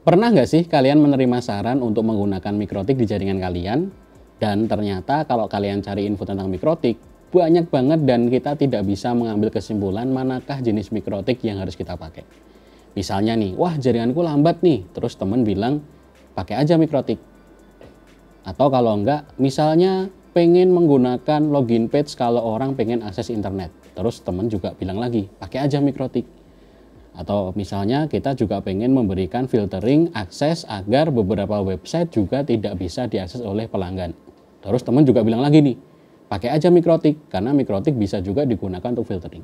Pernah nggak sih kalian menerima saran untuk menggunakan mikrotik di jaringan kalian? Dan ternyata kalau kalian cari info tentang mikrotik, banyak banget dan kita tidak bisa mengambil kesimpulan manakah jenis mikrotik yang harus kita pakai. Misalnya nih, wah jaringanku lambat nih, terus temen bilang, pakai aja mikrotik. Atau kalau enggak, misalnya pengen menggunakan login page kalau orang pengen akses internet. Terus temen juga bilang lagi, pakai aja mikrotik. Atau misalnya kita juga pengen memberikan filtering akses agar beberapa website juga tidak bisa diakses oleh pelanggan. Terus teman juga bilang lagi nih, pakai aja mikrotik karena mikrotik bisa juga digunakan untuk filtering.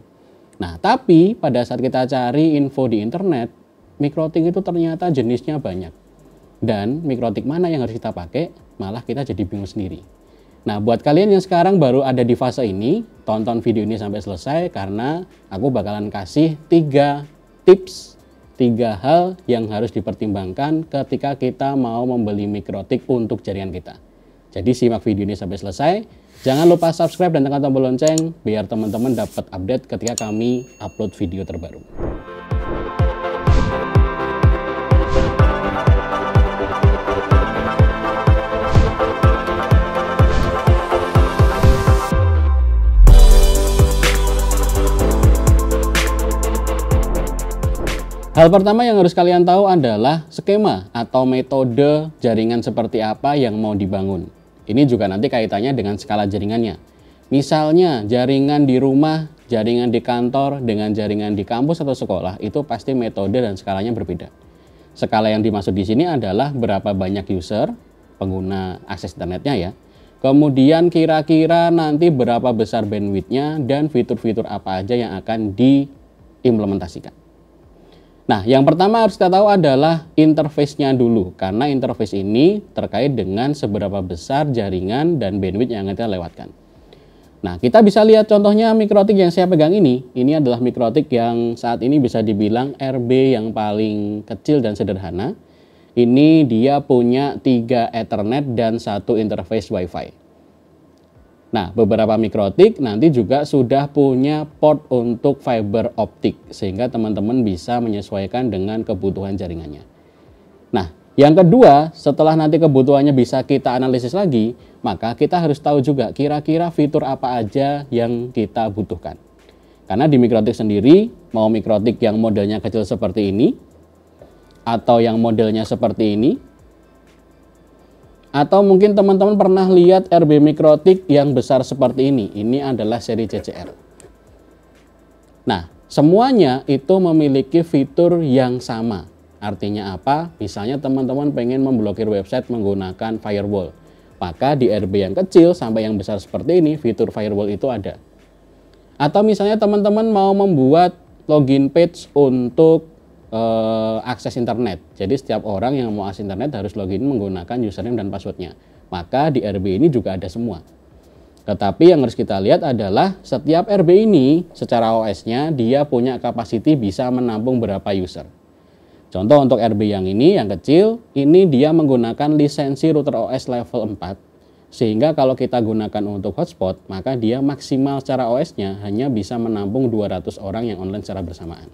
Nah, tapi pada saat kita cari info di internet, mikrotik itu ternyata jenisnya banyak. Dan mikrotik mana yang harus kita pakai, malah kita jadi bingung sendiri. Nah, buat kalian yang sekarang baru ada di fase ini, tonton video ini sampai selesai karena aku bakalan kasih tiga tips tiga hal yang harus dipertimbangkan ketika kita mau membeli mikrotik untuk jaringan kita. Jadi simak video ini sampai selesai. Jangan lupa subscribe dan tekan tombol lonceng biar teman-teman dapat update ketika kami upload video terbaru. Hal pertama yang harus kalian tahu adalah skema atau metode jaringan seperti apa yang mau dibangun. Ini juga nanti kaitannya dengan skala jaringannya. Misalnya jaringan di rumah, jaringan di kantor, dengan jaringan di kampus atau sekolah itu pasti metode dan skalanya berbeda. Skala yang dimaksud di sini adalah berapa banyak user, pengguna akses internetnya ya, kemudian kira-kira nanti berapa besar bandwidthnya dan fitur-fitur apa aja yang akan diimplementasikan. Nah, yang pertama harus kita tahu adalah interface-nya dulu, karena interface ini terkait dengan seberapa besar jaringan dan bandwidth yang kita lewatkan. Nah, kita bisa lihat contohnya mikrotik yang saya pegang ini. Ini adalah mikrotik yang saat ini bisa dibilang RB yang paling kecil dan sederhana. Ini dia punya 3 Ethernet dan satu interface Wi-Fi. Nah, beberapa mikrotik nanti juga sudah punya port untuk fiber optik sehingga teman-teman bisa menyesuaikan dengan kebutuhan jaringannya. Nah, yang kedua, setelah nanti kebutuhannya bisa kita analisis lagi, maka kita harus tahu juga kira-kira fitur apa aja yang kita butuhkan. Karena di mikrotik sendiri, mau mikrotik yang modelnya kecil seperti ini, atau yang modelnya seperti ini, atau mungkin teman-teman pernah lihat RB mikrotik yang besar seperti ini. Ini adalah seri CCR. Nah, semuanya itu memiliki fitur yang sama. Artinya apa? Misalnya teman-teman pengen memblokir website menggunakan firewall. Maka di RB yang kecil sampai yang besar seperti ini, fitur firewall itu ada. Atau misalnya teman-teman mau membuat login page untuk uh, akses internet. Jadi setiap orang yang mau akses internet harus login menggunakan username dan passwordnya. Maka di RB ini juga ada semua. Tetapi yang harus kita lihat adalah setiap RB ini secara OS-nya dia punya kapasiti bisa menampung berapa user. Contoh untuk RB yang ini yang kecil, ini dia menggunakan lisensi router OS level 4 sehingga kalau kita gunakan untuk hotspot maka dia maksimal secara OS-nya hanya bisa menampung 200 orang yang online secara bersamaan.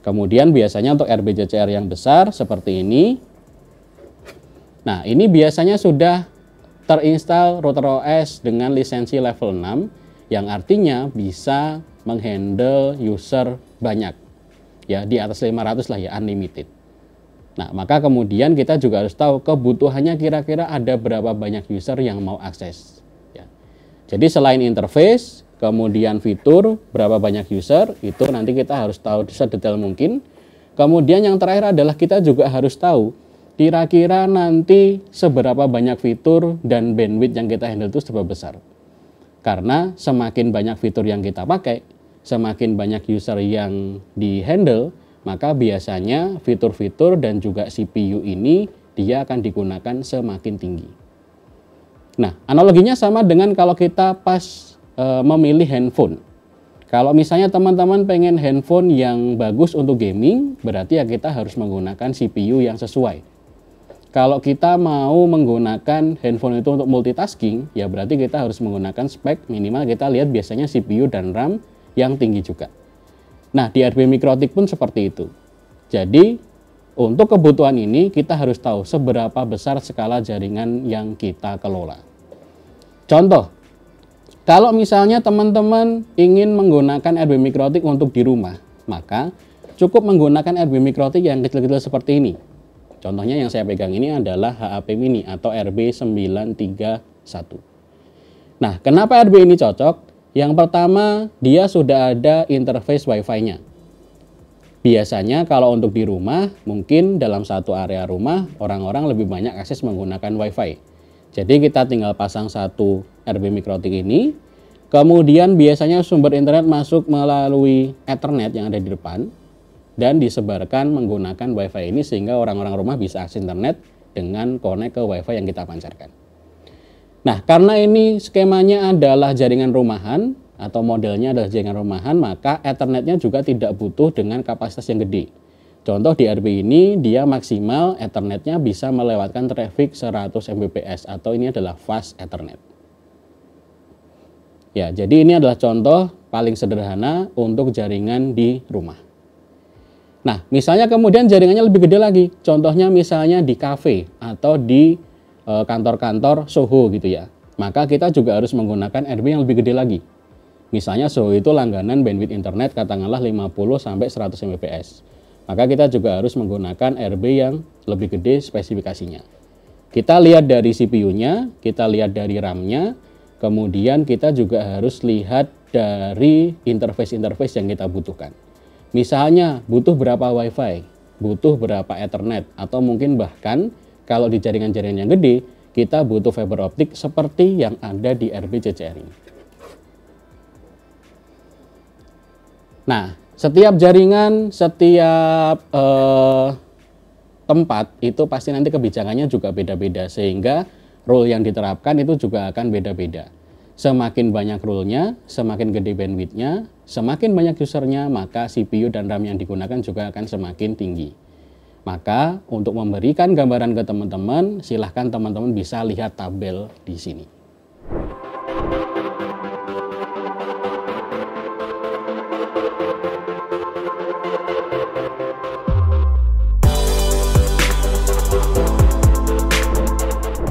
Kemudian biasanya untuk RBJCR yang besar seperti ini. Nah, ini biasanya sudah terinstall router OS dengan lisensi level 6 yang artinya bisa menghandle user banyak. Ya, di atas 500 lah ya, unlimited. Nah, maka kemudian kita juga harus tahu kebutuhannya kira-kira ada berapa banyak user yang mau akses. Ya. Jadi selain interface, kemudian fitur, berapa banyak user, itu nanti kita harus tahu detail mungkin. Kemudian yang terakhir adalah kita juga harus tahu kira-kira nanti seberapa banyak fitur dan bandwidth yang kita handle itu seberapa besar. Karena semakin banyak fitur yang kita pakai, semakin banyak user yang di handle, maka biasanya fitur-fitur dan juga CPU ini dia akan digunakan semakin tinggi. Nah, analoginya sama dengan kalau kita pas Eh, memilih handphone. Kalau misalnya teman-teman pengen handphone yang bagus untuk gaming, berarti ya kita harus menggunakan CPU yang sesuai. Kalau kita mau menggunakan handphone itu untuk multitasking, ya berarti kita harus menggunakan spek minimal kita lihat biasanya CPU dan RAM yang tinggi juga. Nah, di RB Mikrotik pun seperti itu. Jadi, untuk kebutuhan ini kita harus tahu seberapa besar skala jaringan yang kita kelola. Contoh, kalau misalnya teman-teman ingin menggunakan RB mikrotik untuk di rumah, maka cukup menggunakan RB mikrotik yang kecil-kecil seperti ini. Contohnya yang saya pegang ini adalah HAP Mini atau RB931. Nah, kenapa RB ini cocok? Yang pertama, dia sudah ada interface Wi-Fi-nya. Biasanya kalau untuk di rumah, mungkin dalam satu area rumah, orang-orang lebih banyak akses menggunakan Wi-Fi. Jadi kita tinggal pasang satu RB Mikrotik ini. Kemudian biasanya sumber internet masuk melalui Ethernet yang ada di depan dan disebarkan menggunakan WiFi ini sehingga orang-orang rumah bisa akses internet dengan connect ke WiFi yang kita pancarkan. Nah, karena ini skemanya adalah jaringan rumahan atau modelnya adalah jaringan rumahan, maka Ethernetnya juga tidak butuh dengan kapasitas yang gede Contoh di rb ini dia maksimal Ethernetnya bisa melewatkan traffic 100 Mbps atau ini adalah fast Ethernet. Ya, jadi ini adalah contoh paling sederhana untuk jaringan di rumah. Nah, misalnya kemudian jaringannya lebih gede lagi. Contohnya misalnya di kafe atau di e, kantor-kantor Soho gitu ya. Maka kita juga harus menggunakan rb yang lebih gede lagi. Misalnya Soho itu langganan bandwidth internet katakanlah 50 sampai 100 Mbps maka kita juga harus menggunakan RB yang lebih gede spesifikasinya. Kita lihat dari CPU-nya, kita lihat dari RAM-nya, kemudian kita juga harus lihat dari interface-interface yang kita butuhkan. Misalnya butuh berapa WiFi, butuh berapa Ethernet, atau mungkin bahkan kalau di jaringan-jaringan yang gede, kita butuh fiber optik seperti yang ada di RB ccr ini. Nah, setiap jaringan, setiap eh, tempat itu pasti nanti kebijakannya juga beda-beda sehingga rule yang diterapkan itu juga akan beda-beda. Semakin banyak rule-nya, semakin gede bandwidth-nya, semakin banyak usernya, maka CPU dan RAM yang digunakan juga akan semakin tinggi. Maka untuk memberikan gambaran ke teman-teman, silahkan teman-teman bisa lihat tabel di sini.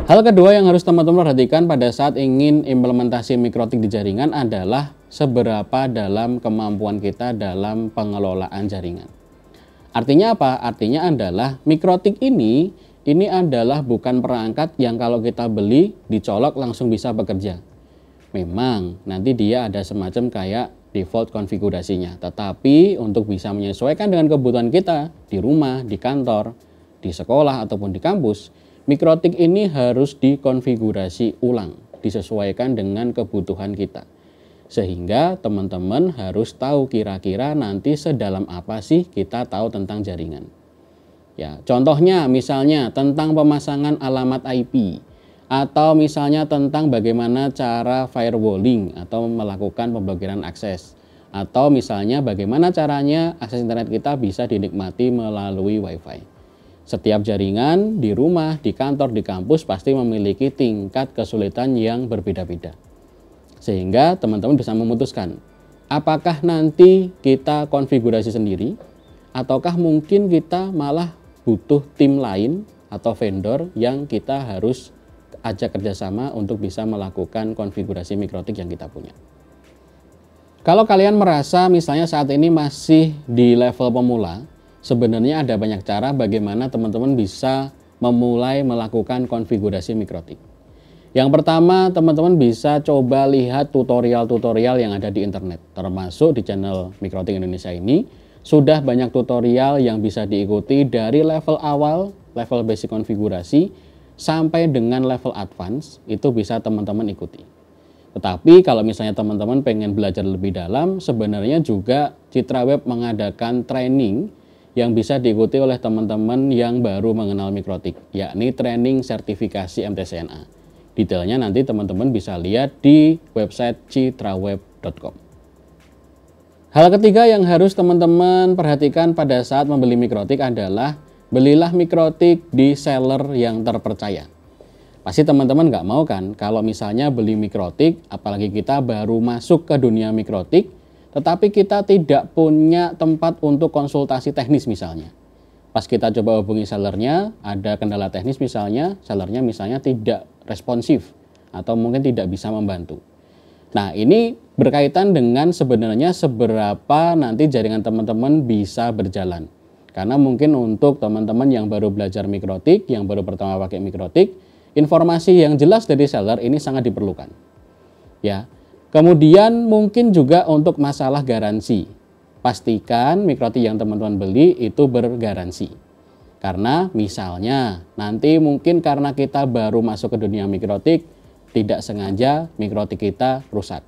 Hal kedua yang harus teman-teman perhatikan pada saat ingin implementasi mikrotik di jaringan adalah seberapa dalam kemampuan kita dalam pengelolaan jaringan. Artinya apa? Artinya adalah mikrotik ini ini adalah bukan perangkat yang kalau kita beli dicolok langsung bisa bekerja. Memang nanti dia ada semacam kayak default konfigurasinya, tetapi untuk bisa menyesuaikan dengan kebutuhan kita di rumah, di kantor, di sekolah ataupun di kampus, Mikrotik ini harus dikonfigurasi ulang, disesuaikan dengan kebutuhan kita. Sehingga teman-teman harus tahu kira-kira nanti sedalam apa sih kita tahu tentang jaringan. Ya, contohnya misalnya tentang pemasangan alamat IP atau misalnya tentang bagaimana cara firewalling atau melakukan pemblokiran akses atau misalnya bagaimana caranya akses internet kita bisa dinikmati melalui WiFi. Setiap jaringan di rumah, di kantor, di kampus pasti memiliki tingkat kesulitan yang berbeda-beda. Sehingga teman-teman bisa memutuskan apakah nanti kita konfigurasi sendiri ataukah mungkin kita malah butuh tim lain atau vendor yang kita harus ajak kerjasama untuk bisa melakukan konfigurasi mikrotik yang kita punya. Kalau kalian merasa misalnya saat ini masih di level pemula, sebenarnya ada banyak cara bagaimana teman-teman bisa memulai melakukan konfigurasi mikrotik. Yang pertama, teman-teman bisa coba lihat tutorial-tutorial yang ada di internet, termasuk di channel Mikrotik Indonesia ini. Sudah banyak tutorial yang bisa diikuti dari level awal, level basic konfigurasi, sampai dengan level advance, itu bisa teman-teman ikuti. Tetapi kalau misalnya teman-teman pengen belajar lebih dalam, sebenarnya juga Citra Web mengadakan training yang bisa diikuti oleh teman-teman yang baru mengenal mikrotik, yakni training sertifikasi MTCNA. Detailnya nanti teman-teman bisa lihat di website citraweb.com. Hal ketiga yang harus teman-teman perhatikan pada saat membeli mikrotik adalah belilah mikrotik di seller yang terpercaya. Pasti teman-teman nggak mau kan kalau misalnya beli mikrotik, apalagi kita baru masuk ke dunia mikrotik, tetapi kita tidak punya tempat untuk konsultasi teknis misalnya. Pas kita coba hubungi sellernya, ada kendala teknis misalnya, sellernya misalnya tidak responsif atau mungkin tidak bisa membantu. Nah, ini berkaitan dengan sebenarnya seberapa nanti jaringan teman-teman bisa berjalan. Karena mungkin untuk teman-teman yang baru belajar mikrotik, yang baru pertama pakai mikrotik, informasi yang jelas dari seller ini sangat diperlukan. Ya, Kemudian mungkin juga untuk masalah garansi. Pastikan mikroti yang teman-teman beli itu bergaransi. Karena misalnya nanti mungkin karena kita baru masuk ke dunia mikrotik, tidak sengaja mikrotik kita rusak.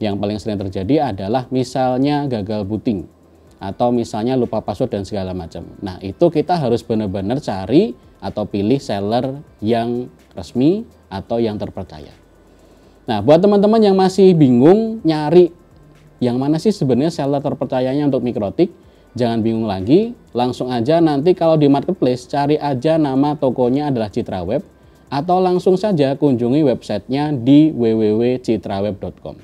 Yang paling sering terjadi adalah misalnya gagal booting atau misalnya lupa password dan segala macam. Nah itu kita harus benar-benar cari atau pilih seller yang resmi atau yang terpercaya. Nah, buat teman-teman yang masih bingung nyari yang mana sih sebenarnya seller terpercayanya untuk mikrotik, jangan bingung lagi, langsung aja nanti kalau di marketplace cari aja nama tokonya adalah Citra Web atau langsung saja kunjungi websitenya di www.citraweb.com.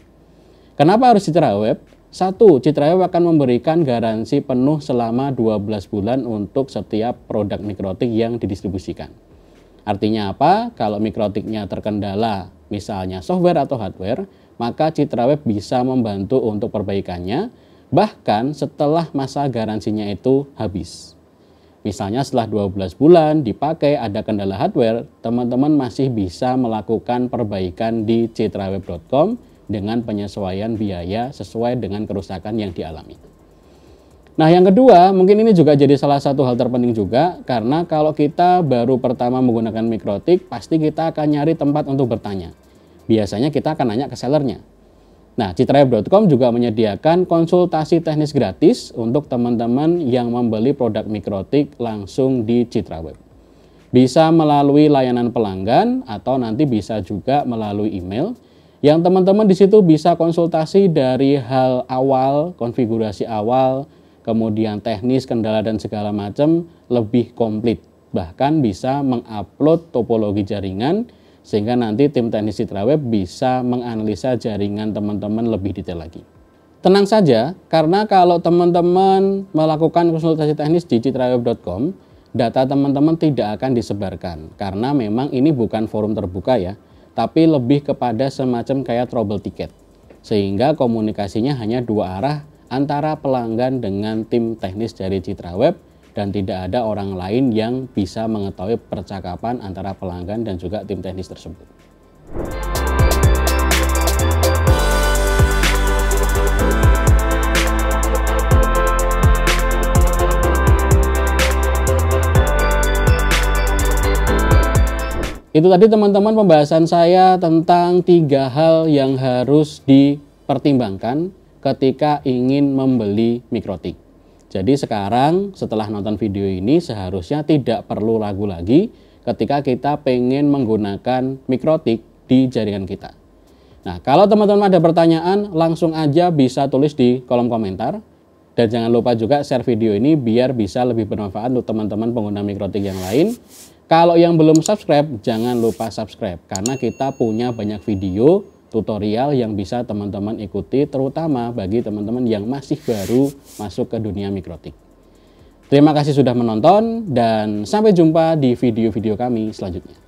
Kenapa harus Citra Web? Satu, Citra Web akan memberikan garansi penuh selama 12 bulan untuk setiap produk mikrotik yang didistribusikan. Artinya apa? Kalau mikrotiknya terkendala, misalnya software atau hardware, maka Citra Web bisa membantu untuk perbaikannya, bahkan setelah masa garansinya itu habis. Misalnya setelah 12 bulan dipakai ada kendala hardware, teman-teman masih bisa melakukan perbaikan di citraweb.com dengan penyesuaian biaya sesuai dengan kerusakan yang dialami. Nah, yang kedua, mungkin ini juga jadi salah satu hal terpenting juga karena kalau kita baru pertama menggunakan mikrotik, pasti kita akan nyari tempat untuk bertanya. Biasanya kita akan nanya ke sellernya. Nah, citrayap.com juga menyediakan konsultasi teknis gratis untuk teman-teman yang membeli produk mikrotik langsung di Citraweb. Bisa melalui layanan pelanggan atau nanti bisa juga melalui email yang teman-teman di situ bisa konsultasi dari hal awal, konfigurasi awal, kemudian teknis, kendala dan segala macam lebih komplit. Bahkan bisa mengupload topologi jaringan sehingga nanti tim teknis Citraweb bisa menganalisa jaringan teman-teman lebih detail lagi. Tenang saja, karena kalau teman-teman melakukan konsultasi teknis di citraweb.com, data teman-teman tidak akan disebarkan karena memang ini bukan forum terbuka ya, tapi lebih kepada semacam kayak trouble ticket. Sehingga komunikasinya hanya dua arah antara pelanggan dengan tim teknis dari Citra Web dan tidak ada orang lain yang bisa mengetahui percakapan antara pelanggan dan juga tim teknis tersebut. Itu tadi teman-teman pembahasan saya tentang tiga hal yang harus dipertimbangkan ketika ingin membeli mikrotik. Jadi sekarang setelah nonton video ini seharusnya tidak perlu ragu lagi ketika kita pengen menggunakan mikrotik di jaringan kita. Nah, kalau teman-teman ada pertanyaan, langsung aja bisa tulis di kolom komentar. Dan jangan lupa juga share video ini biar bisa lebih bermanfaat untuk teman-teman pengguna mikrotik yang lain. Kalau yang belum subscribe, jangan lupa subscribe karena kita punya banyak video tutorial yang bisa teman-teman ikuti terutama bagi teman-teman yang masih baru masuk ke dunia mikrotik. Terima kasih sudah menonton dan sampai jumpa di video-video kami selanjutnya.